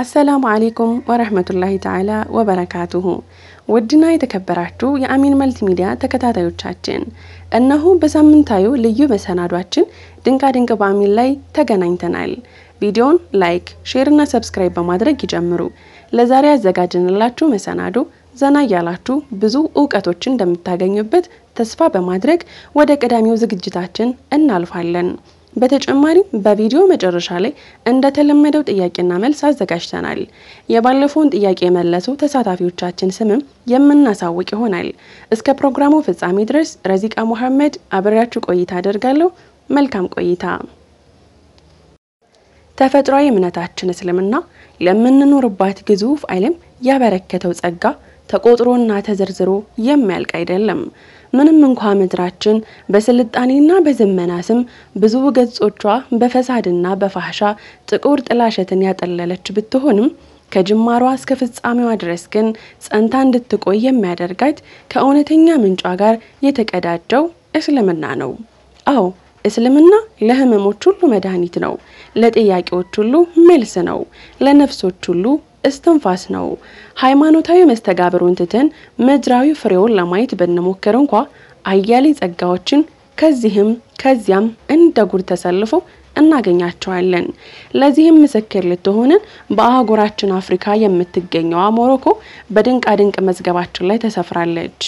አሰላሙ አሌይኩም ወረህመቱላሂ ተዓላ ወበረካቱሁ። ውድና የተከበራችሁ የአሚን መልቲ ሚዲያ ተከታታዮቻችን እነሆ በሳምንታዊ ልዩ መሰናዷችን ድንቅ በአሚን ላይ ተገናኝተናል። ቪዲዮን ላይክ፣ ሼር እና ሰብስክራይብ በማድረግ ይጀምሩ። ለዛሬ ያዘጋጀንላችሁ መሰናዶ ዘና እያላችሁ ብዙ እውቀቶችን እንደምታገኙበት ተስፋ በማድረግ ወደ ቀዳሚው ዝግጅታችን እናልፋለን። በተጨማሪም በቪዲዮ መጨረሻ ላይ እንደተለመደው ጥያቄና መልስ አዘጋጅተናል። የባለፈውን ጥያቄ የመለሱ ተሳታፊዎቻችን ስምም የምናሳውቅ ይሆናል። እስከ ፕሮግራሙ ፍጻሜ ድረስ ረዚቃ ሙሐመድ አብሬያችሁ ቆይታ አደርጋለሁ። መልካም ቆይታ። ተፈጥሯዊ እምነታችን እስልምና ለምንኖርባት ግዙፍ ዓለም ያበረከተው ጸጋ ተቆጥሮና ተዘርዝሮ የሚያልቅ አይደለም። ምንም እንኳ ምድራችን በስልጣኔና በዘመና ስም ብዙ ገጾቿ በፈሳድና በፋህሻ ጥቁር ጥላሸትን ያጠለለች ብትሆንም ከጅማሯ እስከ ፍጻሜዋ ድረስ ግን ጸንታ እንድትቆይ የሚያደርጋት ከእውነተኛ ምንጯ ጋር የተቀዳጀው እስልምና ነው። አዎ እስልምና ለህመሞች ሁሉ መድኃኒት ነው። ለጥያቄዎች ሁሉ መልስ ነው። ለነፍሶች ሁሉ እስትንፋስ ነው። ሃይማኖታዊ መስተጋብሩን ትተን ምድራዊ ፍሬውን ለማየት ብንሞክር እንኳ አያሌ ጸጋዎችን ከዚህም ከዚያም እንደ ጉድ ተሰልፎ እናገኛቸዋለን። ለዚህም ምስክር ልትሆንን በአህጉራችን አፍሪካ የምትገኘዋ ሞሮኮ በድንቃድንቅ መዝገባችን ላይ ተሰፍራለች።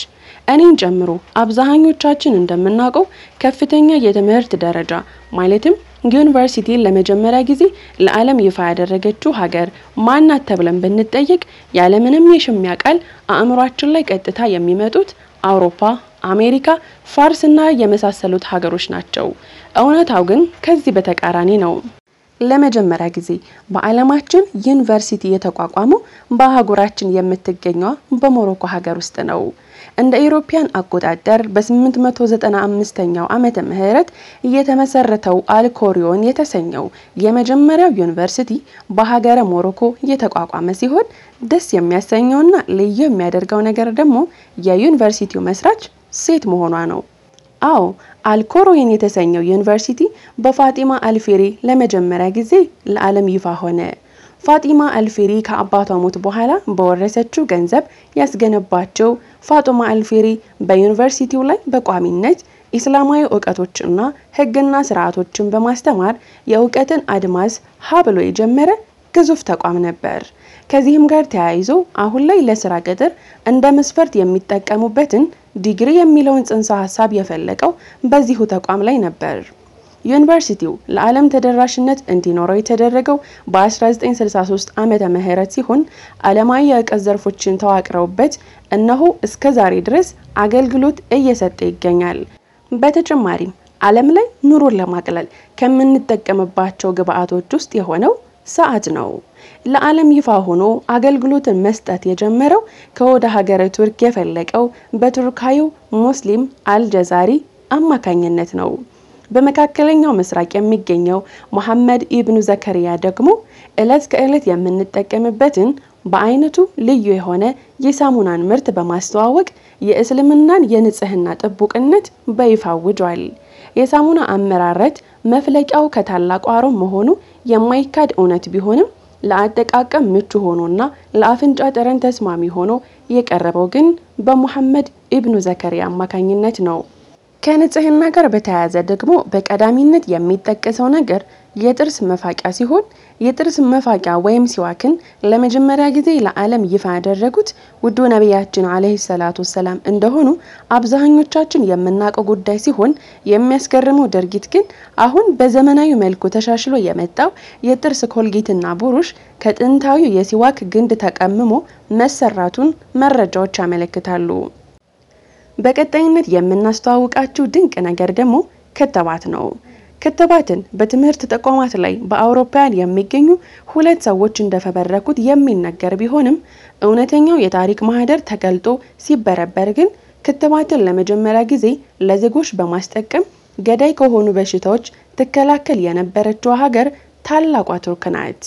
እኔን ጨምሮ አብዛኞቻችን እንደምናውቀው ከፍተኛ የትምህርት ደረጃ ማለትም ዩኒቨርሲቲ ለመጀመሪያ ጊዜ ለዓለም ይፋ ያደረገችው ሀገር ማናት ተብለን ብንጠየቅ ያለምንም የሽሚያ ቃል አእምሯችን ላይ ቀጥታ የሚመጡት አውሮፓ አሜሪካ፣ ፋርስና የመሳሰሉት ሀገሮች ናቸው። እውነታው ግን ከዚህ በተቃራኒ ነው። ለመጀመሪያ ጊዜ በዓለማችን ዩኒቨርሲቲ የተቋቋመው በአህጉራችን የምትገኘዋ በሞሮኮ ሀገር ውስጥ ነው። እንደ ኢሮፒያን አቆጣጠር በ895ኛው ዓመተ ምህረት የተመሰረተው አልኮሪዮን የተሰኘው የመጀመሪያው ዩኒቨርሲቲ በሀገረ ሞሮኮ የተቋቋመ ሲሆን ደስ የሚያሰኘውና ልዩ የሚያደርገው ነገር ደግሞ የዩኒቨርሲቲው መስራች ሴት መሆኗ ነው። አዎ አልኮሮይን የተሰኘው ዩኒቨርሲቲ በፋጢማ አልፌሪ ለመጀመሪያ ጊዜ ለዓለም ይፋ ሆነ። ፋጢማ አልፌሪ ከአባቷ ሞት በኋላ በወረሰችው ገንዘብ ያስገነባቸው ፋጡማ አልፌሪ በዩኒቨርሲቲው ላይ በቋሚነት ኢስላማዊ እውቀቶችና ሕግና ስርዓቶችን በማስተማር የእውቀትን አድማስ ሀ ብሎ የጀመረ ግዙፍ ተቋም ነበር። ከዚህም ጋር ተያይዞ አሁን ላይ ለስራ ቅጥር እንደ መስፈርት የሚጠቀሙበትን ዲግሪ የሚለውን ጽንሰ ሀሳብ የፈለቀው በዚሁ ተቋም ላይ ነበር። ዩኒቨርሲቲው ለዓለም ተደራሽነት እንዲኖረው የተደረገው በ1963 ዓመተ ምህረት ሲሆን ዓለማዊ የእውቀት ዘርፎችን ተዋቅረውበት እነሆ እስከ ዛሬ ድረስ አገልግሎት እየሰጠ ይገኛል። በተጨማሪም ዓለም ላይ ኑሮን ለማቅለል ከምንጠቀምባቸው ግብአቶች ውስጥ የሆነው ሰዓት ነው። ለዓለም ይፋ ሆኖ አገልግሎትን መስጠት የጀመረው ከወደ ሀገረ ቱርክ የፈለቀው በቱርካዩ ሙስሊም አልጀዛሪ አማካኝነት ነው። በመካከለኛው ምስራቅ የሚገኘው መሐመድ ኢብኑ ዘከሪያ ደግሞ ዕለት ከዕለት የምንጠቀምበትን በአይነቱ ልዩ የሆነ የሳሙናን ምርት በማስተዋወቅ የእስልምናን የንጽህና ጥቡቅነት በይፋ አውጇል። የሳሙና አመራረት መፍለቂያው ከታላቁ አሮም መሆኑ የማይካድ እውነት ቢሆንም ለአጠቃቀም ምቹ ሆኖና ለአፍንጫ ጠረን ተስማሚ ሆኖ የቀረበው ግን በሙሐመድ ኢብኑ ዘከሪያ አማካኝነት ነው። ከንጽህና ጋር በተያያዘ ደግሞ በቀዳሚነት የሚጠቀሰው ነገር የጥርስ መፋቂያ ሲሆን የጥርስ መፋቂያ ወይም ሲዋክን ለመጀመሪያ ጊዜ ለዓለም ይፋ ያደረጉት ውዱ ነቢያችን አለይሂ ሰላቱ ወሰላም እንደሆኑ አብዛኞቻችን የምናውቀው ጉዳይ ሲሆን የሚያስገርመው ድርጊት ግን አሁን በዘመናዊ መልኩ ተሻሽሎ የመጣው የጥርስ ኮልጌትና ቡሩሽ ከጥንታዊ የሲዋክ ግንድ ተቀምሞ መሰራቱን መረጃዎች ያመለክታሉ። በቀጣይነት የምናስተዋውቃችሁ ድንቅ ነገር ደግሞ ክትባት ነው። ክትባትን በትምህርት ተቋማት ላይ በአውሮፓውያን የሚገኙ ሁለት ሰዎች እንደፈበረኩት የሚነገር ቢሆንም እውነተኛው የታሪክ ማህደር ተገልጦ ሲበረበር ግን ክትባትን ለመጀመሪያ ጊዜ ለዜጎች በማስጠቀም ገዳይ ከሆኑ በሽታዎች ትከላከል የነበረችው ሀገር ታላቋ ቱርክ ናት።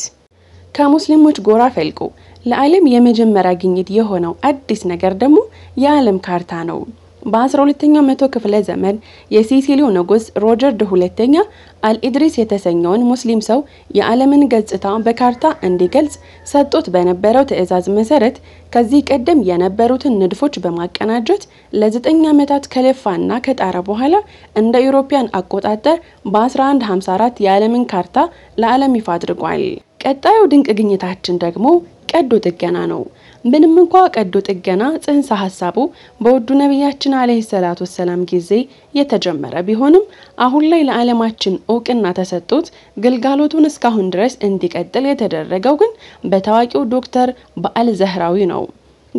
ከሙስሊሞች ጎራ ፈልቆ ለዓለም የመጀመሪያ ግኝት የሆነው አዲስ ነገር ደግሞ የዓለም ካርታ ነው። በ12ኛው መቶ ክፍለ ዘመን የሲሲሊው ንጉስ ሮጀር ድ ሁለተኛ አልኢድሪስ የተሰኘውን ሙስሊም ሰው የዓለምን ገጽታ በካርታ እንዲገልጽ ሰጡት በነበረው ትዕዛዝ መሰረት ከዚህ ቀደም የነበሩትን ንድፎች በማቀናጀት ለዘጠኝ ዓመታት ከለፋና ከጣረ በኋላ እንደ ኢውሮፓያን አቆጣጠር በ1154 የዓለምን ካርታ ለዓለም ይፋ አድርጓል። ቀጣዩ ድንቅ ግኝታችን ደግሞ ቀዶ ጥገና ነው። ምንም እንኳ ቀዶ ጥገና ጽንሰ ሀሳቡ በውዱ ነቢያችን አለይሂ ሰላቱ ወሰላም ጊዜ የተጀመረ ቢሆንም አሁን ላይ ለዓለማችን እውቅና ተሰጥቶት ግልጋሎቱን እስካሁን ድረስ እንዲቀጥል የተደረገው ግን በታዋቂው ዶክተር በአል ዘህራዊ ነው።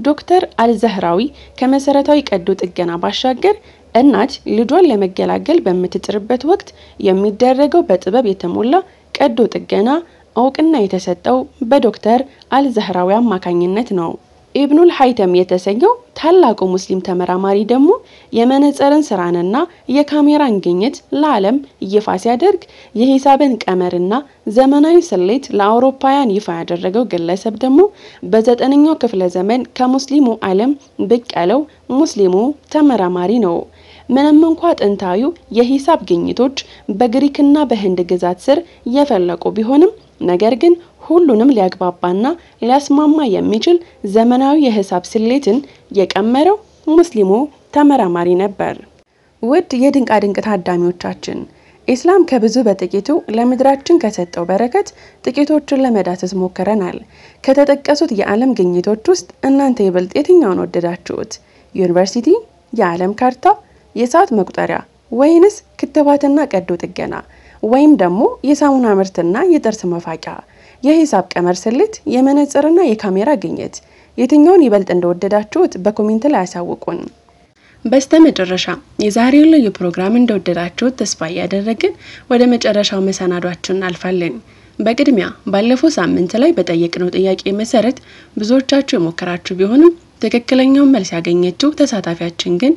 ዶክተር አልዘህራዊ ከመሰረታዊ ቀዶ ጥገና ባሻገር እናት ልጇን ለመገላገል በምትጥርበት ወቅት የሚደረገው በጥበብ የተሞላ ቀዶ ጥገና እውቅና የተሰጠው በዶክተር አልዘህራዊ አማካኝነት ነው። ኢብኑል ሀይተም የተሰኘው ታላቁ ሙስሊም ተመራማሪ ደግሞ የመነጽርን ስራንና የካሜራን ግኝት ለዓለም ይፋ ሲያደርግ የሂሳብን ቀመርና ዘመናዊ ስሌት ለአውሮፓውያን ይፋ ያደረገው ግለሰብ ደግሞ በዘጠነኛው ክፍለ ዘመን ከሙስሊሙ ዓለም ብቅ ያለው ሙስሊሙ ተመራማሪ ነው። ምንም እንኳ ጥንታዊ የሂሳብ ግኝቶች በግሪክና በህንድ ግዛት ስር የፈለቁ ቢሆንም ነገር ግን ሁሉንም ሊያግባባና ሊያስማማ የሚችል ዘመናዊ የሂሳብ ስሌትን የቀመረው ሙስሊሙ ተመራማሪ ነበር። ውድ የድንቃድንቅ ታዳሚዎቻችን ኢስላም ከብዙ በጥቂቱ ለምድራችን ከሰጠው በረከት ጥቂቶቹን ለመዳሰስ ሞክረናል። ከተጠቀሱት የዓለም ግኝቶች ውስጥ እናንተ ይበልጥ የትኛውን ወደዳችሁት? ዩኒቨርሲቲ፣ የዓለም ካርታ፣ የሰዓት መቁጠሪያ ወይንስ ክትባትና ቀዶ ጥገና? ወይም ደግሞ የሳሙና ምርትና የጥርስ መፋቂያ፣ የሂሳብ ቀመር ስሌት፣ የመነጽርና የካሜራ ግኝት የትኛውን ይበልጥ እንደወደዳችሁት በኮሜንት ላይ አሳውቁን። በስተ መጨረሻ የዛሬው ልዩ ፕሮግራም እንደወደዳችሁት ተስፋ እያደረግን ወደ መጨረሻው መሰናዷችን እናልፋለን። በቅድሚያ ባለፈው ሳምንት ላይ በጠየቅነው ጥያቄ መሰረት ብዙዎቻችሁ የሞከራችሁ ቢሆንም ትክክለኛውን መልስ ያገኘችው ተሳታፊያችን ግን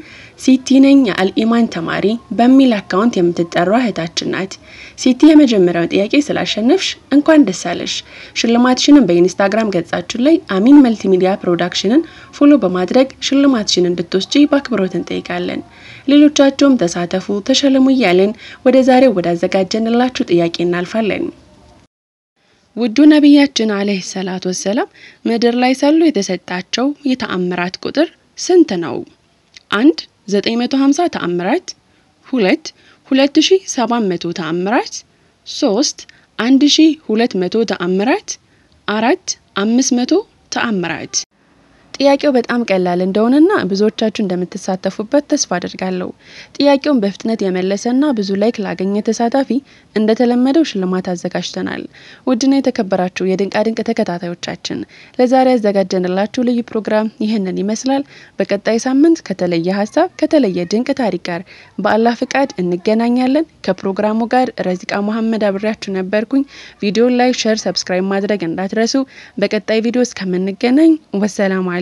ነኝ የአልኢማን ተማሪ በሚል አካውንት የምትጠራ እህታችን ናት። ሲቲ የመጀመሪያውን ጥያቄ ስላሸነፍሽ እንኳን ደስ አለሽ። ሽልማትሽንም በኢንስታግራም ገጻችን ላይ አሚን መልቲሚዲያ ፕሮዳክሽንን ፎሎ በማድረግ ሽልማትሽን እንድትወስጪ በአክብሮት እንጠይቃለን። ሌሎቻቸውም ተሳተፉ፣ ተሸለሙ እያልን ወደ ዛሬው ወዳዘጋጀንላችሁ ጥያቄ እናልፋለን። ውዱ ነቢያችን አለህ ሰላት ወሰላም ምድር ላይ ሳሉ የተሰጣቸው የተአምራት ቁጥር ስንት ነው? አንድ 950 ተአምራት፣ ሁለት 2700 ተአምራት፣ ሶስት 1200 ተአምራት፣ አራት 500 ተአምራት ጥያቄው በጣም ቀላል እንደሆነና ብዙዎቻችሁ እንደምትሳተፉበት ተስፋ አድርጋለሁ። ጥያቄውን በፍጥነት የመለሰና ብዙ ላይክ ላገኘ ተሳታፊ እንደተለመደው ሽልማት አዘጋጅተናል። ውድና የተከበራችሁ የድንቃድንቅ ተከታታዮቻችን ለዛሬ ያዘጋጀንላችሁ ልዩ ፕሮግራም ይህንን ይመስላል። በቀጣይ ሳምንት ከተለየ ሀሳብ ከተለየ ድንቅ ታሪክ ጋር በአላህ ፍቃድ እንገናኛለን። ከፕሮግራሙ ጋር ረዚቃ መሐመድ አብሬያችሁ ነበርኩኝ። ቪዲዮ ላይክ፣ ሸር፣ ሰብስክራይብ ማድረግ እንዳትረሱ። በቀጣይ ቪዲዮ እስከምንገናኝ ወሰላም አለ